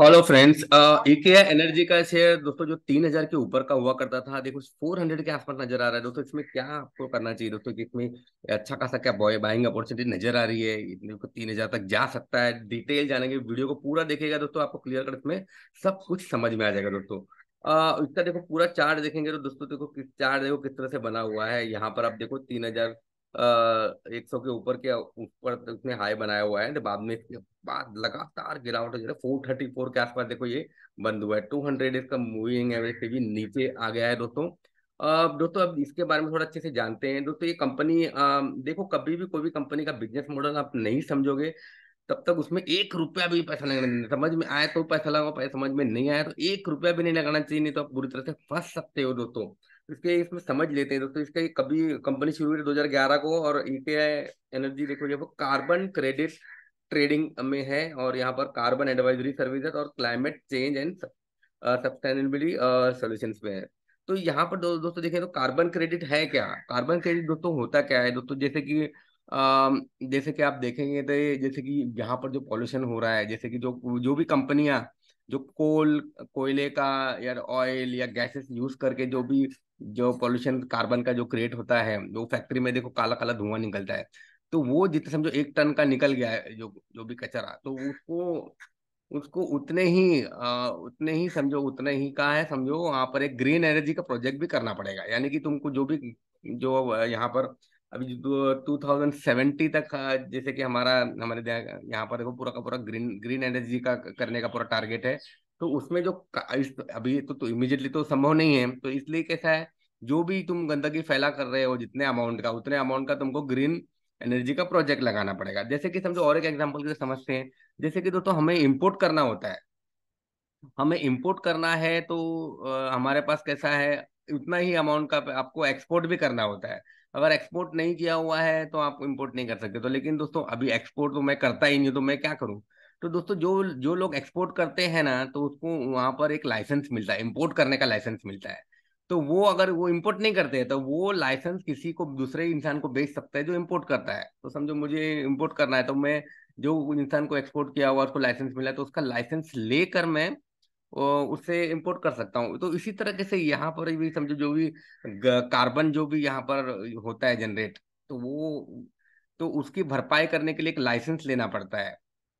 hello friends EKI energy का share दोस्तों जो तीन हजार के ऊपर का हुआ करता था देखो फोर हंड्रेड के आसपास नजर आ रहा है दोस्तों इसमें क्या आपको करना चाहिए दोस्तों कि इसमें अच्छा खासा क्या बॉय बाइंग अपॉर्चुनिटी नजर आ रही है तीन हजार तक जा सकता है डिटेल जानेंगे वीडियो को पूरा देखेगा दोस्तों आपको क्लियर कट इसमें सब कुछ समझ में आ जाएगा दोस्तों इसका देखो पूरा चार्ट देखेंगे तो दोस्तों देखो किस चार्ट देखो किस तरह से बना हुआ है यहाँ पर आप देखो तीन हजार एक सौ के ऊपर के ऊपर उसने हाई बनाया हुआ है बाद में बाद लगातार गिरावट हो फोर थर्टी फोर के आसपास देखो ये बंद हुआ है टू हंड्रेड इसका मूविंग एवरेज से भी नीचे आ गया है दोस्तों अब दोस्तों अब इसके बारे में थोड़ा अच्छे से जानते हैं दोस्तों ये कंपनी देखो कभी भी कोई भी कंपनी का बिजनेस मॉडल आप नहीं समझोगे तब तक उसमें एक रुपया भी पैसा नहीं लगाना समझ में आया तो पैसा लगाओ पैसा समझ में नहीं आया तो एक रुपया भी नहीं लगाना चाहिए नहीं तो आप बुरी तरह से फंस सकते हो दोस्तों इसके इसमें समझ लेते हैं दोस्तों इसका कभी कंपनी शुरू हुई दो हजार ग्यारह को और ईटीआई e एनर्जी देखो जब कार्बन क्रेडिट ट्रेडिंग में है और यहाँ पर कार्बन एडवाइजरी सर्विसेज और climate change and sustainability solution में है तो यहाँ पर दो, दोस्तों देखें तो कार्बन क्रेडिट है क्या कार्बन क्रेडिट दोस्तों होता क्या है दोस्तों जैसे कि आ, जैसे कि आप देखेंगे तो जैसे कि यहाँ पर जो पॉल्यूशन हो रहा है जैसे कि जो जो भी कंपनियां जो कोल कोयले का या ऑयल या गैसेस यूज करके जो भी जो पॉल्यूशन कार्बन का जो क्रिएट होता है वो फैक्ट्री में देखो काला काला धुआं निकलता है तो वो जितने समझो एक टन का निकल गया है जो जो भी कचरा तो उसको उसको उतने ही आ, उतने ही समझो उतने ही का है समझो वहाँ पर एक ग्रीन एनर्जी का प्रोजेक्ट भी करना पड़ेगा यानी कि तुमको जो भी जो यहाँ पर अभी टू थाउजेंड सेवेंटी तक जैसे कि हमारा हमारे यहाँ पर देखो पूरा का पूरा ग्रीन ग्रीन एनर्जी का करने का पूरा टारगेट है तो उसमें जो अभी तो, तो इमिजिएटली तो संभव नहीं है तो इसलिए कैसा है जो भी तुम गंदगी फैला कर रहे हो जितने अमाउंट का उतने अमाउंट का तुमको ग्रीन एनर्जी का प्रोजेक्ट लगाना पड़ेगा जैसे कि समझो और एक एग्जाम्पल के समझते हैं जैसे कि दोस्तों हमें इम्पोर्ट करना होता है हमें इम्पोर्ट करना है तो आ, हमारे पास कैसा है उतना ही अमाउंट का आपको एक्सपोर्ट भी करना होता है अगर एक्सपोर्ट नहीं किया हुआ है तो आप इम्पोर्ट नहीं कर सकते तो लेकिन दोस्तों अभी एक्सपोर्ट तो मैं करता ही नहीं तो मैं क्या करूँ तो दोस्तों जो जो लोग एक्सपोर्ट करते हैं ना तो उसको वहां पर एक लाइसेंस मिलता है इम्पोर्ट करने का लाइसेंस मिलता है तो वो अगर वो इम्पोर्ट नहीं करते हैं तो वो लाइसेंस किसी को दूसरे इंसान को बेच सकता है जो इम्पोर्ट करता है तो समझो मुझे इम्पोर्ट करना है तो मैं जो इंसान को एक्सपोर्ट किया हुआ उसको लाइसेंस मिला तो उसका लाइसेंस लेकर मैं उससे इम्पोर्ट कर सकता हूँ तो इसी तरीके से यहाँ पर भी समझो जो भी कार्बन जो भी यहाँ पर होता है जनरेट तो वो तो उसकी भरपाई करने के लिए एक लाइसेंस लेना पड़ता है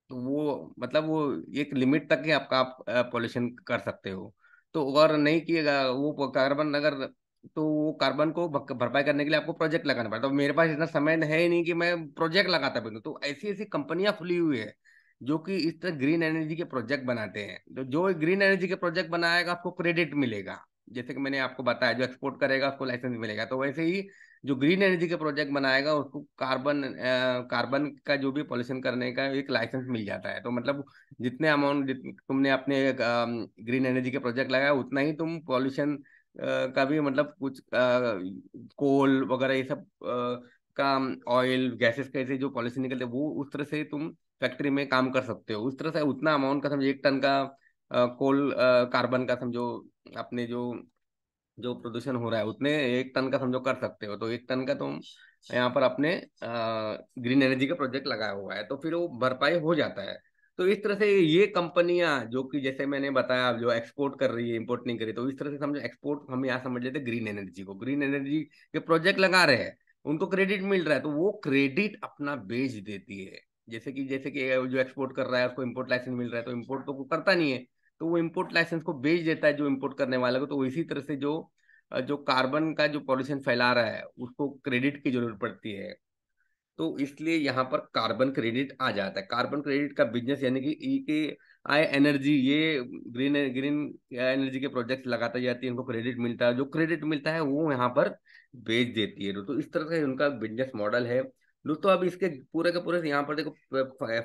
तो वो मतलब वो एक लिमिट तक ही आपका आप पॉल्यूशन कर सकते हो तो अगर नहीं किएगा वो कार्बन अगर तो वो कार्बन को भरपाई करने के लिए आपको प्रोजेक्ट लगाना पड़ता तो मेरे पास इतना समय है ही नहीं कि मैं प्रोजेक्ट लगाता बनूँ तो ऐसी ऐसी कंपनियां खुली हुई है जो कि इस तरह ग्रीन एनर्जी के प्रोजेक्ट बनाते हैं तो जो ग्रीन एनर्जी के प्रोजेक्ट बनाएगा आपको क्रेडिट मिलेगा जैसे कि मैंने आपको बताया जो एक्सपोर्ट करेगा उसको लाइसेंस मिलेगा तो वैसे ही जो ग्रीन एनर्जी के प्रोजेक्ट बनाएगा उसको कार्बन आ, कार्बन का जो भी पॉल्यूशन करने का एक लाइसेंस मिल जाता है तो मतलब जितने अमाउंट जित, तुमने अपने आ, ग्रीन एनर्जी के प्रोजेक्ट लगाया उतना ही तुम पॉल्यूशन का भी मतलब कुछ कोल वगैरह ये सब का ऑयल गैसेस कैसे जो पॉल्यूशन निकलते वो उस तरह से तुम फैक्ट्री में काम कर सकते हो उस तरह से उतना अमाउंट का समझो एक टन का कोल कार्बन का समझो अपने जो जो प्रदूषण हो रहा है उतने एक टन का समझो कर सकते हो तो एक टन का तुम यहाँ पर अपने ग्रीन एनर्जी का प्रोजेक्ट लगाया हुआ है तो फिर वो भरपाई हो जाता है तो इस तरह से ये कंपनियां जो कि जैसे मैंने बताया जो एक्सपोर्ट कर रही है इम्पोर्ट नहीं कर रही तो इस तरह से समझो एक्सपोर्ट हम यहाँ समझ लेते ग्रीन एनर्जी को ग्रीन एनर्जी के प्रोजेक्ट लगा रहे हैं उनको क्रेडिट मिल रहा है तो वो क्रेडिट अपना बेच देती है जैसे कि जैसे कि जो एक्सपोर्ट कर रहा है उसको इम्पोर्ट लाइसेंस मिल रहा है तो इम्पोर्ट तो करता नहीं है तो वो इम्पोर्ट लाइसेंस को बेच देता है जो इम्पोर्ट करने वाले को तो इसी तरह से जो जो कार्बन का जो पॉल्यूशन फैला रहा है उसको क्रेडिट की जरूरत पड़ती है तो इसलिए यहाँ पर कार्बन क्रेडिट आ जाता है कार्बन क्रेडिट का बिजनेस यानी कि E e K I energy ये ग्रीन ग्रीन एनर्जी के प्रोजेक्ट लगाते जाती है इनको क्रेडिट मिलता है जो क्रेडिट मिलता है वो यहाँ पर बेच देती है तो इस तरह से उनका बिजनेस मॉडल है दोस्तों अब इसके पूरे के पूरे यहाँ पर देखो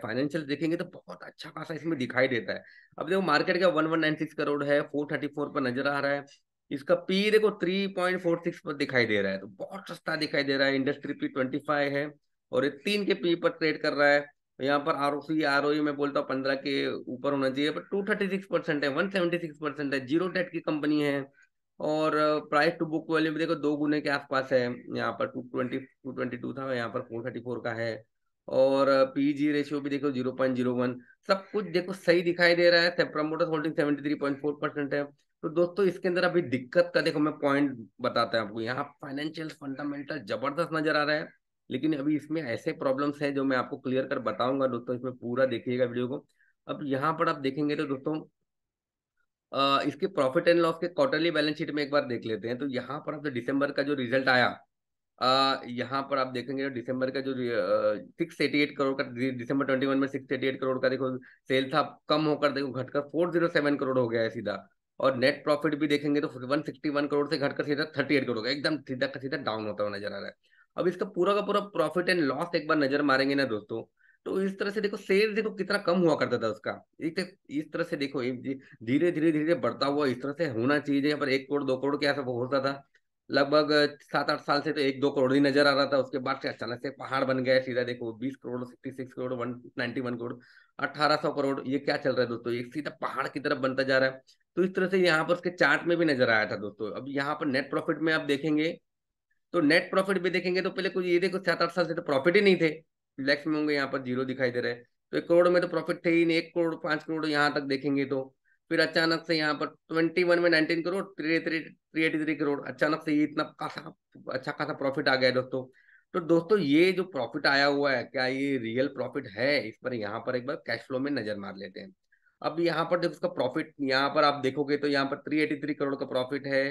फाइनेंशियल देखेंगे तो बहुत अच्छा खासा इसमें दिखाई देता है अब देखो मार्केट का one one nine six crore है फोर थर्टी फोर पर नजर आ रहा है इसका पी देखो थ्री पॉइंट फोर सिक्स पर दिखाई दे रहा है तो बहुत सस्ता दिखाई दे रहा है इंडस्ट्री पी ट्वेंटी फाइव है और ये तीन के पी पर ट्रेड कर रहा है यहाँ पर R O C R O मैं बोलता हूँ पंद्रह के ऊपर होना चाहिए पर टू थर्टी सिक्स परसेंट है वन सेवेंटी सिक्स परसेंट है जीरो डेट की कंपनी है और प्राइस टू बुक वैल्यू देखो दो गुने के आसपास है यहाँ पर two twenty two twenty two था यहाँ पर फोर थर्टी फोर का है और पीजी रेशियो e भी देखो जीरो पॉइंट जीरो वन सब कुछ देखो सही दिखाई दे रहा है promoters holding seventy three point four percent है तो दोस्तों इसके अंदर अभी दिक्कत का देखो मैं पॉइंट बताता हूँ आपको यहाँ फाइनेंशियल फंडामेंटल जबरदस्त नजर आ रहा है लेकिन अभी इसमें ऐसे प्रॉब्लम्स हैं जो मैं आपको क्लियर कर बताऊंगा दोस्तों इसमें पूरा देखिएगा वीडियो को अब यहाँ पर आप देखेंगे तो दोस्तों इसके प्रॉफिट एंड लॉस के क्वार्टरली बैलेंस शीट में एक बार देख लेते हैं तो यहाँ पर आप दिसंबर का जो रिजल्ट आया यहाँ पर आप देखेंगे तो दिसंबर का जो सिक्स एटी एट करोड़ का दिसंबर ट्वेंटी वन में सिक्स एटी एट करोड़ का देखो सेल था कम होकर देखो घटकर फोर जीरो सेवन करोड़ हो गया है सीधा और नेट प्रॉफिट भी देखेंगे तो वन सिक्सटी वन करोड़ से घटकर सीधा थर्टी एट करोड़ एकदम सीधा का सीधा डाउन होता हुआ नजर आ रहा है अब इसका पूरा का पूरा प्रॉफिट एंड लॉस एक बार नजर मारेंगे ना दोस्तों तो इस तरह से देखो शेर देखो कितना कम हुआ करता था उसका तो इस तरह से देखो धीरे धीरे धीरे बढ़ता हुआ इस तरह से होना चाहिए पर एक करोड़ दो करोड़ क्या सब होता था लगभग सात आठ साल से तो एक दो करोड़ ही नजर आ रहा था उसके बाद से अचानक से पहाड़ बन गया सीधा देखो बीस crore sixty six crore one ninety one crore अट्ठारह सौ करोड़ ये क्या चल रहा है दोस्तों एक सीधा पहाड़ की तरफ बनता जा रहा है तो इस तरह से यहाँ पर उसके चार्ट में भी नजर आया था दोस्तों अब यहाँ पर नेट प्रॉफिट में आप देखेंगे तो नेट प्रॉफिट भी देखेंगे तो पहले कुछ ये देखो सात आठ साल से तो प्रॉफिट ही नहीं थे लैक्स में होंगे यहाँ पर जीरो दिखाई दे रहा है तो एक करोड़ में तो प्रॉफिट थे ही नहीं एक करोड़ पांच करोड़ यहाँ तक देखेंगे तो फिर अचानक से यहाँ पर ट्वेंटी वन में nineteen crore three three three eighty three crore अचानक से ये इतना खासा अच्छा खासा प्रॉफिट आ गया दोस्तों तो दोस्तों ये जो प्रॉफिट आया हुआ है क्या ये रियल प्रॉफिट है इस पर यहाँ पर एक बार कैश फ्लो में नजर मार लेते हैं अब यहाँ पर जब इसका प्रॉफिट यहाँ पर आप देखोगे तो यहाँ पर थ्री एटी थ्री करोड़ का प्रॉफिट है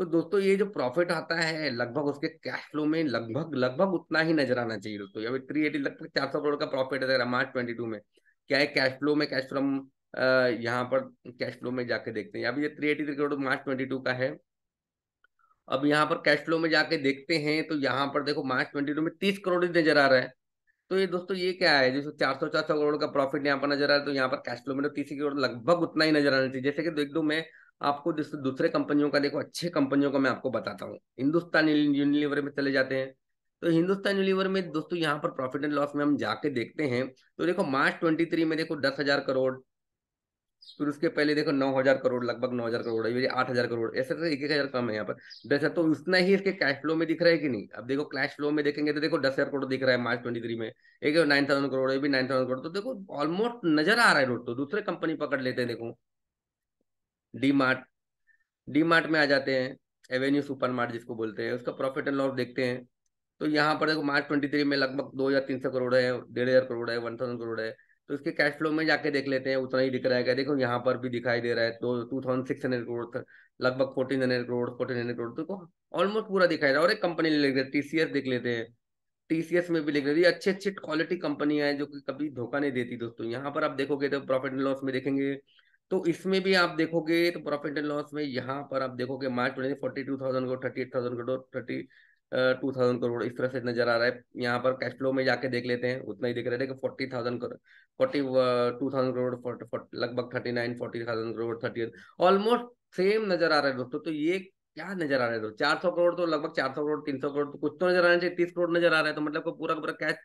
तो दोस्तों ये जो प्रॉफिट आता है लगभग उसके कैश फ्लो में लगभग लगभग उतना ही नजर आना चाहिए दोस्तों या थ्री एटी लगभग चार सौ करोड़ का प्रॉफिट है मार्च ट्वेंटी टू में क्या है कैश फ्लो में कैश फ्रॉम यहाँ पर कैश फ्लो में जाके देखते हैं अभी ये three eighty crore March twenty two का है अब यहाँ पर कैश फ्लो में जाके देखते हैं तो यहाँ पर देखो मार्च ट्वेंटी टू में तीस करोड़ ही नजर आ रहा है तो ये दोस्तों ये क्या है जैसे चार सौ चार सौ करोड़ का प्रॉफिट यहाँ पर नजर आ रहा है तो यहाँ पर कैश फ्लो में तो तीस करोड़ लगभग उतना ही नजर आना चाहिए जैसे कि देख दो मैं आपको दूसरे कंपनियों का देखो अच्छे कंपनियों का मैं आपको बताता हूँ हिंदुस्तान यूनिलीवर में चले जाते हैं तो हिंदुस्तान यूनिलीवर में दोस्तों यहाँ पर प्रॉफिट एंड लॉस में हम जाके देखते हैं तो देखो मार्च ट्वेंटी थ्री में देखो दस हजार करोड़ फिर उसके पहले देखो नौ हजार करोड़ लगभग नौ हजार करोड़ है आठ हजार करोड़ ऐसे तो एक एक हजार कम है यहाँ पर दस हजार तो उतना ही इसके कैश फ्लो में दिख रहा है कि नहीं अब देखो कैश फ्लो में देखेंगे तो देखो दस हजार करोड़ दिख रहा है मार्च ट्वेंटी थ्री में एक नाइन थाउजेंड करोड़ भी नाइन थाउजेंड करोड़ तो देखो ऑलमोस्ट नजर आ रहा है रोड तो दूसरे कंपनी पकड़ लेते हैं देखो डी मार्ट डी मार्ट में आ जाते हैं एवेन्यू सुपर मार्ट जिसको बोलते हैं उसका प्रॉफिट एंड लॉस देखते हैं तो यहाँ पर देखो मार्च ट्वेंटी थ्री में लगभग दो हजार तीन सौ करोड़ है डेढ़ हजार करोड़ है वन थाउजेंड करोड़ है तो इसके कैश फ्लो में जाके देख लेते हैं उतना ही दिख रहा है देखो यहाँ पर भी दिखाई दे रहा है दो two thousand six hundred crore लगभग fourteen hundred crore fourteen hundred crore तो ऑलमोस्ट पूरा दिखाई रहा है और एक कंपनी ले लेते हैं टीसीएस देख लेते हैं टीसीएस में भी लिख रहे अच्छी अच्छी क्वालिटी कंपनियां हैं जो कि कभी धोखा नहीं देती दोस्तों यहाँ पर आप देखोगे तो प्रॉफिट एंड लॉस में देखेंगे तो इसमें भी आप देखोगे तो प्रॉफिट एंड लॉस में यहाँ पर आप देखोगे मार्च में forty two thousand crore thirty eight thousand crore thirty two thousand crore इस तरह से नजर आ रहा है यहाँ पर कैश फ्लो में जाके देख लेते हैं उतना ही देख रहे थे कि forty thousand crore forty two thousand crore लगभग thirty nine forty thousand crore thirty almost same नजर आ रहा है दोस्तों तो ये क्या नजर आ रहा है दोस्तों चार सौ करोड़ तो लगभग चार सौ करोड़ तीन सौ करोड़ तो कुछ तो नजर आ रहा है तीस करोड़ नजर आ रहा है तो मतलब को पूरा पूरा कैश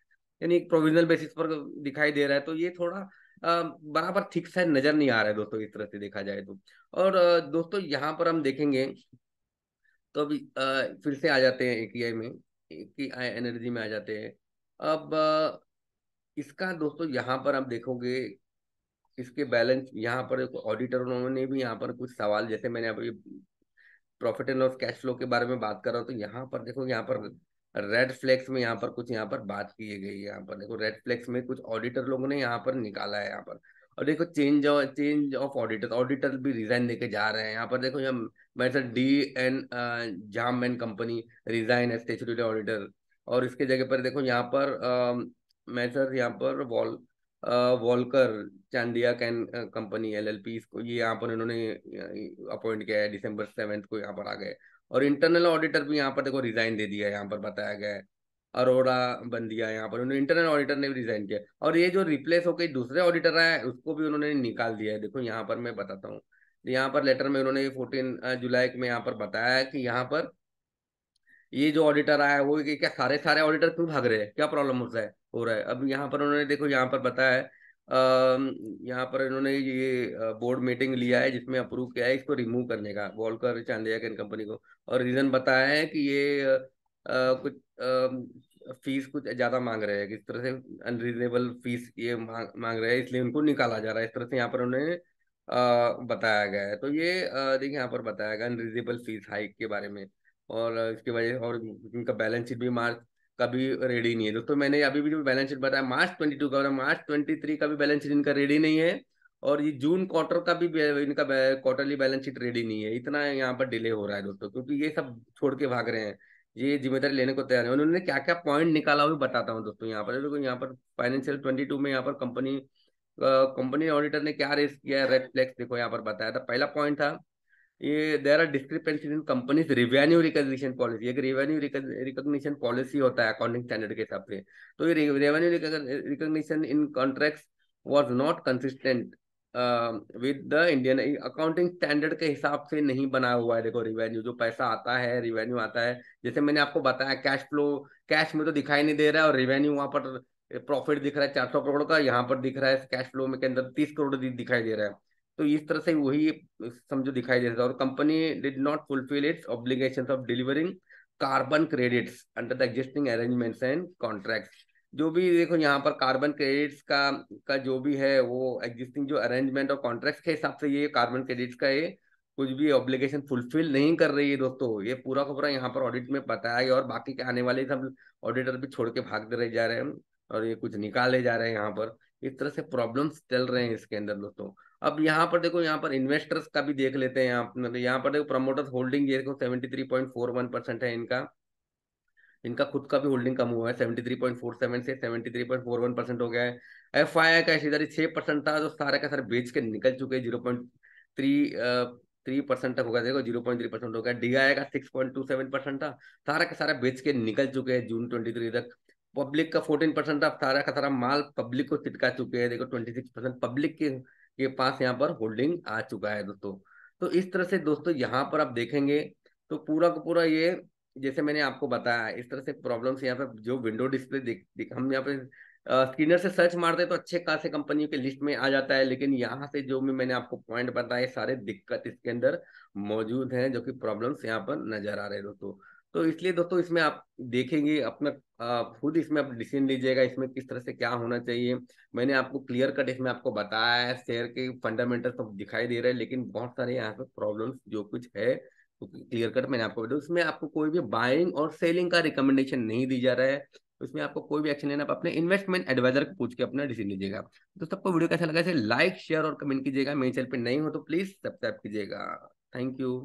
यानी प्रोविजनल बेसिस पर दिखाई दे रहा है तो ये थोड़ा बराबर ठीक से नजर नहीं आ रहा है दोस्तों इस तरह से देखा जाए तो और दोस्तों यहाँ पर हम देखेंगे तो अभी फिर से आ जाते हैं ए में ए एनर्जी में आ जाते हैं अब इसका दोस्तों यहाँ पर आप देखोगे इसके बैलेंस यहाँ पर ऑडिटर उन्होंने भी यहाँ पर कुछ सवाल जैसे मैंने अभी profit and loss cash flow के बारे में बात कर रहा हूँ तो यहाँ पर देखो यहाँ पर रेड फ्लेक्स में यहाँ पर कुछ यहाँ पर बात की गई है यहाँ पर देखो रेड फ्लेक्स में कुछ ऑडिटर लोगों ने यहाँ पर निकाला है यहाँ पर और देखो change change of auditor auditor भी रिजाइन देके जा रहे हैं यहाँ पर देखो मेरे साथ डी एन जाम एंड कंपनी रिजाइन है स्टेचुटरी ऑडिटर और इसके जगह पर देखो यहाँ पर मैं सर यहाँ पर वॉल वॉलकर चांदिया कैन कंपनी एल एल पी इसको ये यहाँ पर इन्होंने अपॉइंट किया है दिसंबर सेवेंथ को यहाँ पर आ गए और इंटरनल ऑडिटर भी यहाँ पर देखो रिजाइन दे दिया यहाँ पर बताया गया है अरोड़ा दिया यहाँ पर उन्होंने इंटरनल ऑडिटर ने भी रिजाइन किया और ये जो रिप्लेस होकर दूसरे ऑडिटर आया उसको भी उन्होंने निकाल दिया है देखो यहाँ पर मैं बताता हूँ यहाँ पर लेटर में उन्होंने फोर्टीन जुलाई में यहाँ पर बताया कि यहाँ पर ये जो ऑडिटर आया वो क्या सारे सारे ऑडिटर क्यों भाग रहे हैं क्या प्रॉब्लम हो रहा है हो रहा है अब यहाँ पर उन्होंने देखो यहाँ पर बताया है यहाँ पर इन्होंने ये बोर्ड मीटिंग लिया है जिसमें अप्रूव किया है इसको रिमूव करने का वॉलकर चांदिया कैन कंपनी को और रीजन बताया है कि ये आ, कुछ आ, फीस कुछ ज्यादा मांग रहे हैं किस तरह से अनरीजनेबल फीस ये मांग मांग रहे हैं इसलिए उनको निकाला जा रहा है इस तरह से यहाँ पर उन्होंने बताया गया है तो ये देखिए यहाँ पर बताया गया अनरीजनेबल फीस हाइक के बारे में और इसके वजह और इनका बैलेंस शीट भी मार्च कभी रेडी नहीं है दोस्तों तो मैंने अभी भी जो बैलेंस शीट बताया मार्च ट्वेंटी टू का मार्च ट्वेंटी थ्री का भी बैलेंस शीट इनका रेडी नहीं है और ये जून क्वार्टर का भी इनका क्वार्टरली बैलेंस शीट रेडी नहीं है इतना यहाँ पर डिले हो रहा है दोस्तों क्योंकि ये सब छोड़ के भाग रहे हैं ये जिम्मेदारी लेने को तैयार है उन्होंने क्या क्या पॉइंट निकाला हुआ बताता हूँ दोस्तों यहाँ पर देखो यहाँ पर फाइनेंशियल ट्वेंटी टू में यहाँ पर कंपनी कंपनी ऑडिटर ने क्या रेस किया है रेड फ्लैक्स देखो यहाँ पर बताया था पहला पॉइंट था ये there are discrepancy in companies revenue recognition policy एक रिवेन्यू रिकग्निशन पॉलिसी होता है अकाउंटिंग स्टैंडर्ड के हिसाब से तो ये revenue recognition in contract was not consistent with the Indian accounting standard के हिसाब से नहीं बना हुआ है देखो रिवेन्यू जो पैसा आता है रिवेन्यू आता है जैसे मैंने आपको बताया कैश फ्लो कैश में तो दिखाई नहीं दे रहा है और रिवेन्यू वहाँ पर प्रॉफिट दिख रहा है चार सौ करोड़ का यहाँ पर दिख रहा है कैश फ्लो में के अंदर तीस करोड़ दिखाई दे रहा है तो इस तरह से वही समझो दिखाई दे रहा था और company did not fulfil its obligation of delivering carbon credits under the existing arrangements and contract जो भी देखो यहाँ पर कार्बन क्रेडिट्स का का जो भी है वो एग्जिस्टिंग जो अरेंजमेंट और कॉन्ट्रैक्ट के हिसाब से ये कार्बन क्रेडिट्स का ये कुछ भी ऑब्लिगेशन फुलफिल नहीं कर रही है दोस्तों ये पूरा का पूरा यहाँ पर ऑडिट में बताया गया और बाकी के आने वाले सब ऑडिटर भी छोड़ के भागते रह जा रहे हैं और ये कुछ निकाले जा रहे हैं यहाँ पर इस तरह से प्रॉब्लम्स चल रहे हैं इसके अंदर दोस्तों अब यहाँ पर देखो यहाँ पर इन्वेस्टर्स का भी देख लेते हैं यहाँ मतलब यहाँ पर देखो प्रमोटर्स होल्डिंग ये देखो seventy three point four one percent है इनका इनका खुद का भी होल्डिंग कम हुआ है seventy three point four seven से seventy three point four one percent हो गया है एफ आई आई का हिस्सेदारी छः परसेंट था जो सारा का सारा बेच के निकल चुके zero point three three percent तक होगा देखो जीरो पॉइंट थ्री परसेंट हो गया डी आई का six point two seven percent था सारा का सारा बेच के निकल चुके हैं जून ट्वेंटी थ्री तक पब्लिक का फोर्टीन परसेंट था सारा का सारा माल पब्लिक को चिटका चुके हैं देखो ट्वेंटी सिक्स परसेंट पब्लिक के के पास यहाँ पर होल्डिंग आ चुका है दोस्तों तो इस तरह से दोस्तों यहाँ पर आप देखेंगे तो पूरा का पूरा ये जैसे मैंने आपको बताया इस तरह से प्रॉब्लम्स यहाँ पर जो विंडो डिस्प्ले दिख, दिख, हम यहाँ पे स्क्रीनर से सर्च मारते हैं तो अच्छे खासे कंपनियों के लिस्ट में आ जाता है लेकिन यहाँ से जो भी मैंने आपको पॉइंट बताया सारे दिक्कत इसके अंदर मौजूद है जो की प्रॉब्लम यहाँ पर नजर आ रहे हैं दोस्तों तो इसलिए दोस्तों इसमें आप देखेंगे अपना खुद इसमें आप डिसीजन लीजिएगा इसमें किस तरह से क्या होना चाहिए मैंने आपको क्लियर कट इसमें आपको बताया है शेयर के फंडामेंटल सब तो दिखाई दे रहे हैं लेकिन बहुत सारे यहाँ पे प्रॉब्लम जो कुछ है तो क्लियर कट मैंने आपको बताया उसमें आपको कोई भी बाइंग और सेलिंग का रिकमेंडेशन नहीं दी जा रहा है उसमें तो आपको कोई भी एक्शन लेना आप अपने इन्वेस्टमेंट एडवाइजर को पूछ के अपना डिसीजन लीजिएगा तो सबको वीडियो कैसा लगा इसे लाइक शेयर और कमेंट कीजिएगा मेरे चैनल पर नहीं हो तो प्लीज सब्सक्राइब कीजिएगा थैंक यू